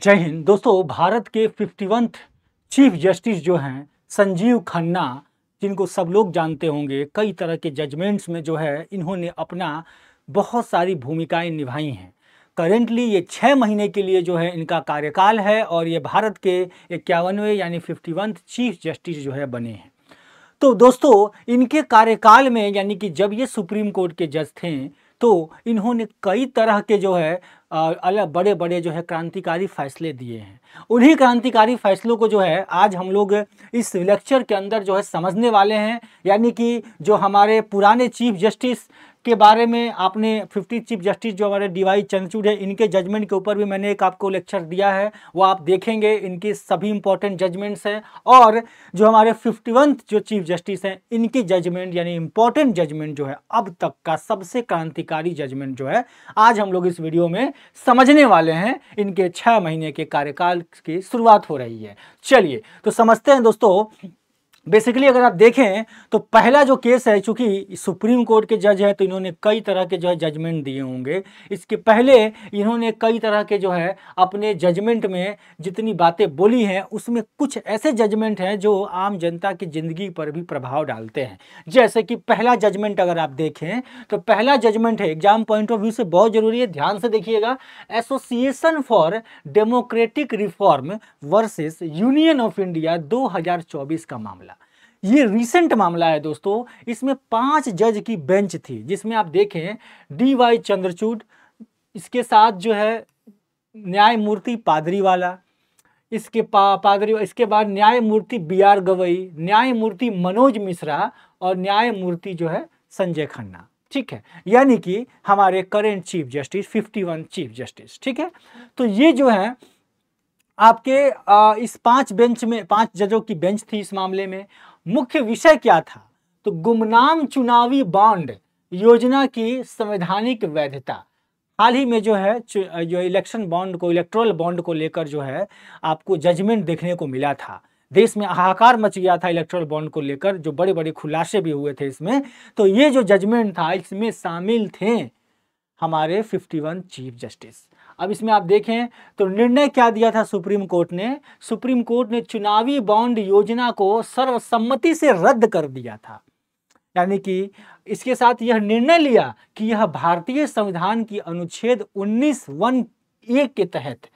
जय हिंद दोस्तों भारत के फिफ्टीवंथ चीफ जस्टिस जो हैं संजीव खन्ना जिनको सब लोग जानते होंगे कई तरह के जजमेंट्स में जो है इन्होंने अपना बहुत सारी भूमिकाएं निभाई हैं करेंटली ये छः महीने के लिए जो है इनका कार्यकाल है और ये भारत के इक्यावनवे यानी फिफ्टीवंथ चीफ जस्टिस जो है बने हैं तो दोस्तों इनके कार्यकाल में यानी कि जब ये सुप्रीम कोर्ट के जज थे तो इन्होंने कई तरह के जो है अलग बड़े बड़े जो है क्रांतिकारी फैसले दिए हैं उन्हीं क्रांतिकारी फैसलों को जो है आज हम लोग इस लेक्चर के अंदर जो है समझने वाले हैं यानी कि जो हमारे पुराने चीफ जस्टिस के बारे में आपने फिफ्टी चीफ जस्टिस जो हमारे डी वाई चंद्रचूड है इनके जजमेंट के ऊपर भी मैंने एक आपको लेक्चर दिया है वो आप देखेंगे इनके सभी इंपॉर्टेंट जजमेंट्स हैं और जो हमारे फिफ्टी जो चीफ जस्टिस हैं इनके जजमेंट यानी इंपॉर्टेंट जजमेंट जो है अब तक का सबसे क्रांतिकारी जजमेंट जो है आज हम लोग इस वीडियो में समझने वाले हैं इनके छः महीने के कार्यकाल की शुरुआत हो रही है चलिए तो समझते हैं दोस्तों बेसिकली अगर आप देखें तो पहला जो केस है चूंकि सुप्रीम कोर्ट के जज हैं तो इन्होंने कई तरह के जो है जजमेंट दिए होंगे इसके पहले इन्होंने कई तरह के जो है अपने जजमेंट में जितनी बातें बोली हैं उसमें कुछ ऐसे जजमेंट हैं जो आम जनता की ज़िंदगी पर भी प्रभाव डालते हैं जैसे कि पहला जजमेंट अगर आप देखें तो पहला जजमेंट है एग्जाम पॉइंट ऑफ व्यू से बहुत ज़रूरी है ध्यान से देखिएगा association for democratic reform versus union of India दो का मामला ये रिसेंट मामला है दोस्तों इसमें पांच जज की बेंच थी जिसमें आप देखें डी वाई चंद्रचूड इसके साथ जो है न्यायमूर्ति पादरीवाला इसके पा पादरी इसके बाद न्यायमूर्ति बी आर गवई न्यायमूर्ति मनोज मिश्रा और न्यायमूर्ति जो है संजय खन्ना ठीक है यानी कि हमारे current chief justice 51 chief justice ठीक है तो ये जो है आपके आ, इस पांच बेंच में पांच जजों की बेंच थी इस मामले में मुख्य विषय क्या था तो गुमनाम चुनावी बॉन्ड योजना की संवैधानिक वैधता हाल ही में जो है जो इलेक्शन बॉन्ड को इलेक्ट्रल बॉन्ड को लेकर जो है आपको जजमेंट देखने को मिला था देश में हाहाकार मच गया था इलेक्ट्रल बॉन्ड को लेकर जो बड़े बड़े खुलासे भी हुए थे इसमें तो ये जो जजमेंट था इसमें शामिल थे हमारे 51 चीफ जस्टिस अब इसमें आप देखें तो निर्णय क्या दिया था सुप्रीम कोर्ट ने सुप्रीम कोर्ट ने चुनावी बॉन्ड योजना को सर्वसम्मति से रद्द कर दिया था यानी कि इसके साथ यह निर्णय लिया कि यह भारतीय संविधान की अनुच्छेद उन्नीस वन ए के तहत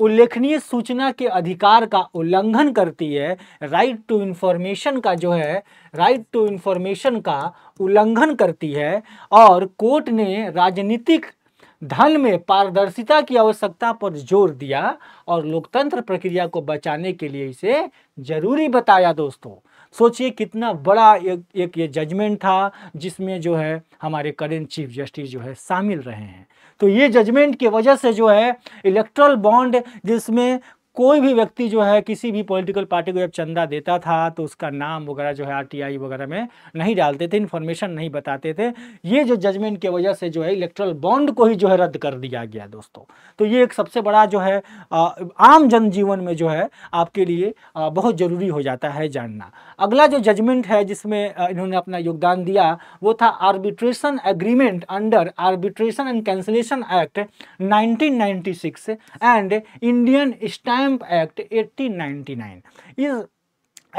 उल्लेखनीय सूचना के अधिकार का उल्लंघन करती है राइट टू इन्फॉर्मेशन का जो है राइट टू इन्फॉर्मेशन का उल्लंघन करती है और कोर्ट ने राजनीतिक धन में पारदर्शिता की आवश्यकता पर जोर दिया और लोकतंत्र प्रक्रिया को बचाने के लिए इसे जरूरी बताया दोस्तों सोचिए कितना बड़ा एक एक ये जजमेंट था जिसमें जो है हमारे करेंट चीफ जस्टिस जो है शामिल रहे हैं तो ये जजमेंट की वजह से जो है इलेक्ट्रल बॉन्ड जिसमें कोई भी व्यक्ति जो है किसी भी पॉलिटिकल पार्टी को जब चंदा देता था तो उसका नाम वगैरह जो है आरटीआई वगैरह में नहीं डालते थे इन्फॉर्मेशन नहीं बताते थे ये जो जजमेंट की वजह से जो है इलेक्ट्रल बॉन्ड को ही जो है रद्द कर दिया गया दोस्तों तो ये एक सबसे बड़ा जो है आम जनजीवन में जो है आपके लिए बहुत ज़रूरी हो जाता है जानना अगला जो जजमेंट है जिसमें इन्होंने अपना योगदान दिया वो था arbitration agreement under arbitration and cancellation act nineteen and Indian stand stamp act 1899 इस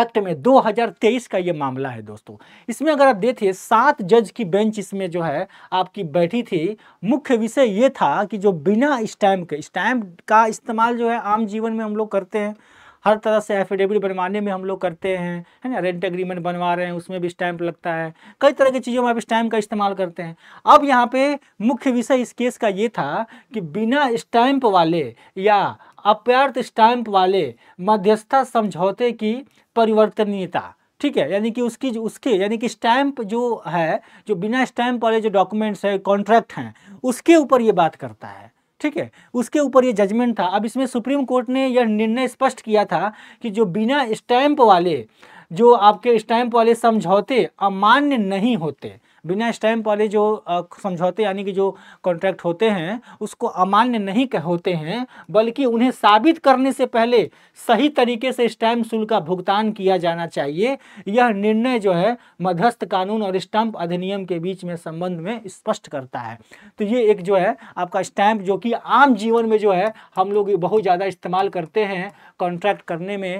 एक्ट में 2023 का ये मामला है दोस्तों इसमें अगर आप देखिए सात जज की बेंच इसमें जो है आपकी बैठी थी मुख्य विषय ये था कि जो बिना स्टैम्प के स्टैम्प का इस्तेमाल जो है आम जीवन में हम लोग करते हैं हर तरह से एफिडेविट बनवाने में हम लोग करते हैं है ना रेंट एग्रीमेंट बनवा रहे हैं उसमें भी स्टैंप लगता है कई तरह की चीज़ों में आप स्टैम्प का इस्तेमाल करते हैं अब यहाँ पे मुख्य विषय इस केस का ये था कि बिना स्टैम्प वाले या अप्यर्थ स्टैंप वाले मध्यस्थता समझौते की परिवर्तनीयता ठीक है यानी कि उसकी जो उसके यानी कि स्टैंप जो है जो बिना स्टैम्प वाले जो डॉक्यूमेंट्स है कॉन्ट्रैक्ट हैं उसके ऊपर ये बात करता है ठीक है उसके ऊपर ये जजमेंट था अब इसमें सुप्रीम कोर्ट ने यह निर्णय स्पष्ट किया था कि जो बिना स्टैंप वाले जो आपके स्टैंप वाले समझौते अमान्य नहीं होते बिना स्टैम्प वाले जो समझौते यानी कि जो कॉन्ट्रैक्ट होते हैं उसको अमान्य नहीं होते हैं बल्कि उन्हें साबित करने से पहले सही तरीके से स्टैम्प शुल्क का भुगतान किया जाना चाहिए यह निर्णय जो है मध्यस्थ कानून और स्टैम्प अधिनियम के बीच में संबंध में स्पष्ट करता है तो ये एक जो है आपका स्टैम्प जो कि आम जीवन में जो है हम लोग बहुत ज़्यादा इस्तेमाल करते हैं कॉन्ट्रैक्ट करने में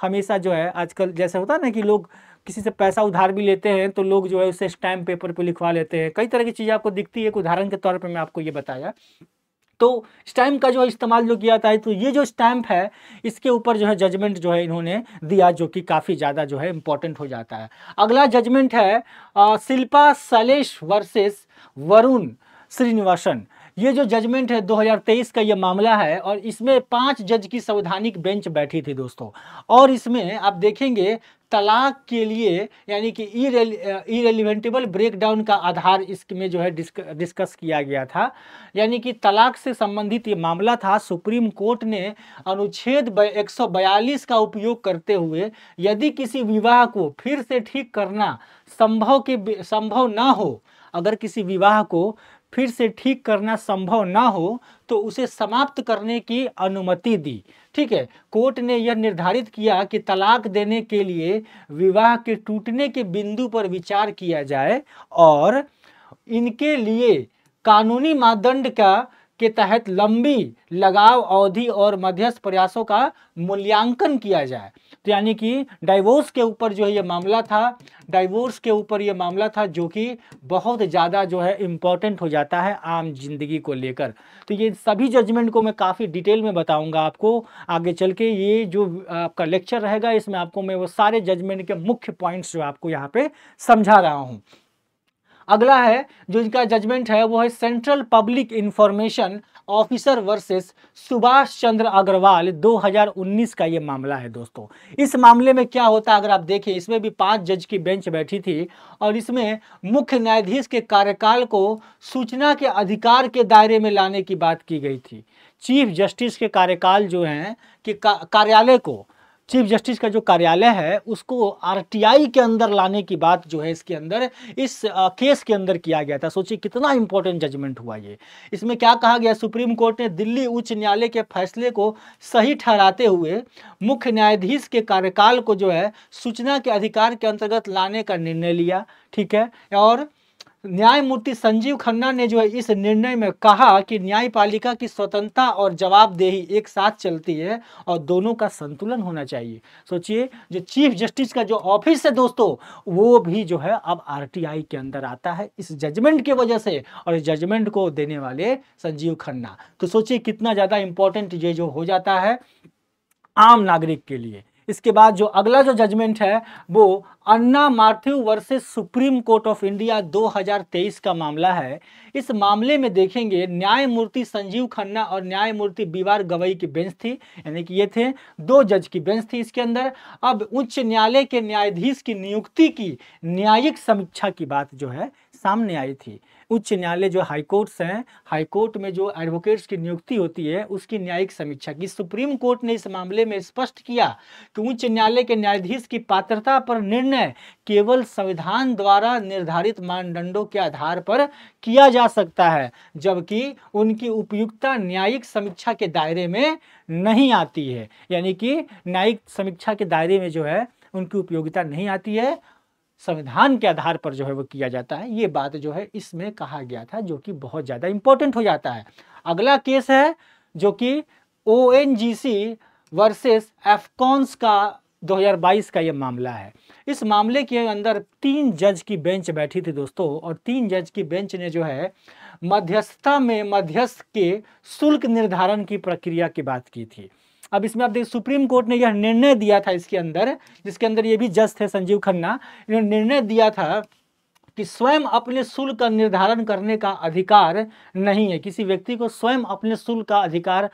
हमेशा जो है आजकल जैसे होता है ना कि लोग किसी से पैसा उधार भी लेते हैं तो लोग जो है उसे स्टैम्प पेपर पे लिखवा लेते हैं कई तरह की चीज़ें आपको दिखती है उदाहरण के तौर पर मैं आपको ये बताया तो स्टैम्प का जो इस्तेमाल जो किया जाता है तो ये जो स्टैम्प है इसके ऊपर जो है जजमेंट जो है इन्होंने दिया जो कि काफ़ी ज़्यादा जो है इम्पोर्टेंट हो जाता है अगला जजमेंट है शिल्पा सलेश वर्सेस वरुण श्रीनिवासन ये जो जजमेंट है 2023 का ये मामला है और इसमें पांच जज की संवैधानिक बेंच बैठी थी दोस्तों और इसमें आप देखेंगे तलाक के लिए यानी कि इरेलीवेंटेबल ब्रेकडाउन का आधार इसमें जो है डिस्क, डिस्कस किया गया था यानी कि तलाक से संबंधित ये मामला था सुप्रीम कोर्ट ने अनुच्छेद एक का उपयोग करते हुए यदि किसी विवाह को फिर से ठीक करना संभव के संभव ना हो अगर किसी विवाह को फिर से ठीक करना संभव ना हो तो उसे समाप्त करने की अनुमति दी ठीक है कोर्ट ने यह निर्धारित किया कि तलाक देने के लिए विवाह के टूटने के बिंदु पर विचार किया जाए और इनके लिए कानूनी मानदंड का के तहत लंबी लगाव अवधि और मध्यस्थ प्रयासों का मूल्यांकन किया जाए तो यानी कि डाइवोर्स के ऊपर जो है ये मामला था डाइवोर्स के ऊपर ये मामला था जो कि बहुत ज़्यादा जो है इम्पॉर्टेंट हो जाता है आम जिंदगी को लेकर तो ये सभी जजमेंट को मैं काफ़ी डिटेल में बताऊंगा आपको आगे चल के ये जो आपका लेक्चर रहेगा इसमें आपको मैं वो सारे जजमेंट के मुख्य पॉइंट्स जो आपको यहाँ पे समझा रहा हूँ अगला है जो इनका जजमेंट है वो है central public information officer versus Subhash Chandra Agarwal 2019 का ये मामला है दोस्तों इस मामले में क्या होता है अगर आप देखें इसमें भी पांच जज की बेंच बैठी थी और इसमें मुख्य न्यायाधीश के कार्यकाल को सूचना के अधिकार के दायरे में लाने की बात की गई थी चीफ जस्टिस के कार्यकाल जो हैं कि कार्यालय को चीफ जस्टिस का जो कार्यालय है उसको आरटीआई के अंदर लाने की बात जो है इसके अंदर इस केस के अंदर किया गया था सोचिए कितना इंपॉर्टेंट जजमेंट हुआ ये इसमें क्या कहा गया सुप्रीम कोर्ट ने दिल्ली उच्च न्यायालय के फैसले को सही ठहराते हुए मुख्य न्यायाधीश के कार्यकाल को जो है सूचना के अधिकार के अंतर्गत लाने का निर्णय लिया ठीक है और न्यायमूर्ति संजीव खन्ना ने जो है इस निर्णय में कहा कि न्यायपालिका की स्वतंत्रता और जवाबदेही एक साथ चलती है और दोनों का संतुलन होना चाहिए सोचिए जो चीफ जस्टिस का जो ऑफिस है दोस्तों वो भी जो है अब आरटीआई के अंदर आता है इस जजमेंट की वजह से और इस जजमेंट को देने वाले संजीव खन्ना तो सोचिए कितना ज़्यादा इम्पोर्टेंट ये जो हो जाता है आम नागरिक के लिए इसके बाद जो अगला जो जजमेंट है वो अन्ना मार्थ्यू versus supreme court of India 2023 का मामला है इस मामले में देखेंगे न्यायमूर्ति संजीव खन्ना और न्यायमूर्ति बीवार गवई की बेंच थी यानी कि ये थे दो जज की बेंच थी इसके अंदर अब उच्च न्यायालय के न्यायाधीश की नियुक्ति की न्यायिक समीक्षा की बात जो है सामने आई थी उच्च न्यायालय जो हाईकोर्ट्स हैं हाईकोर्ट में जो एडवोकेट्स की नियुक्ति होती है उसकी न्यायिक समीक्षा की सुप्रीम कोर्ट ने इस मामले में स्पष्ट किया कि उच्च न्यायालय के न्यायाधीश की पात्रता पर निर्णय निर्णय केवल संविधान द्वारा निर्धारित मानदंडों के आधार पर किया जा सकता है जबकि उनकी उपयुक्तता न्यायिक समीक्षा के दायरे में नहीं आती है यानी कि न्यायिक समीक्षा के दायरे में जो है उनकी उपयोगिता नहीं आती है संविधान के आधार पर जो है वो किया जाता है ये बात जो है इसमें कहा गया था जो कि बहुत ज़्यादा इंपॉर्टेंट हो जाता है अगला केस है जो कि ओ वर्सेस एफकॉन्स का 2022 का ये मामला है इस मामले के अंदर तीन जज की बेंच बैठी थी दोस्तों और तीन जज की बेंच ने जो है मध्यस्थता में मध्यस्थ के शुल्क निर्धारण की प्रक्रिया की बात की थी अब इसमें आप देखिए सुप्रीम कोर्ट ने यह निर्णय दिया था इसके अंदर जिसके अंदर ये भी जज थे संजीव खन्ना इन्होंने निर्णय दिया था कि स्वयं अपने शुल्क का निर्धारण करने का अधिकार नहीं है किसी व्यक्ति को स्वयं अपने शुल्क का अधिकार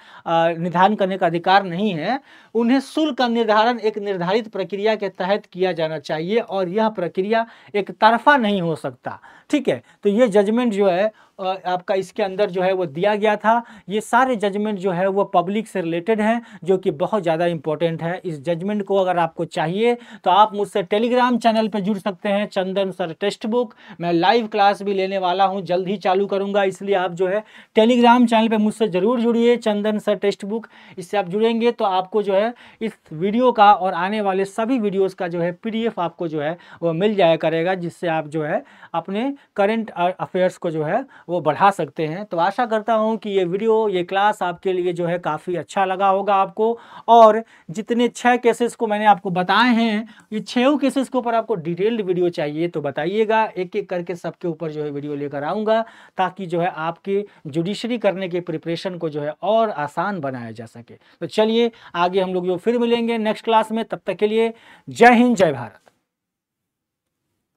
निर्धारण करने का अधिकार नहीं है उन्हें शुल्क का निर्धारण एक निर्धारित प्रक्रिया के तहत किया जाना चाहिए और यह प्रक्रिया एक तरफा नहीं हो सकता ठीक है तो ये जजमेंट जो है आपका इसके अंदर जो है वो दिया गया था ये सारे जजमेंट जो है वो पब्लिक से रिलेटेड हैं जो कि बहुत ज़्यादा इंपॉर्टेंट है इस जजमेंट को अगर आपको चाहिए तो आप मुझसे टेलीग्राम चैनल पर जुड़ सकते हैं चंदन सर टेक्स्ट बुक मैं लाइव क्लास भी लेने वाला हूँ जल्द ही चालू करूँगा इसलिए आप जो है टेलीग्राम चैनल पर मुझसे ज़रूर जुड़िए चंदन सर टेक्स्ट बुक इससे आप जुड़ेंगे तो आपको जो है इस वीडियो का और आने वाले सभी वीडियोज़ का जो है पी आपको जो है वो मिल जाया करेगा जिससे आप जो है अपने करेंट अफेयर्स को जो है वो बढ़ा सकते हैं तो आशा करता हूँ कि ये वीडियो ये क्लास आपके लिए जो है काफ़ी अच्छा लगा होगा आपको और जितने छः केसेस को मैंने आपको बताए हैं ये छः केसेस के ऊपर आपको डिटेल्ड वीडियो चाहिए तो बताइएगा एक एक करके सबके ऊपर जो है वीडियो लेकर आऊँगा ताकि जो है आपके जुडिशरी करने के प्रिपरेशन को जो है और आसान बनाया जा सके तो चलिए आगे हम लोग जो फिर मिलेंगे नेक्स्ट क्लास में तब तक के लिए जय हिंद जय भारत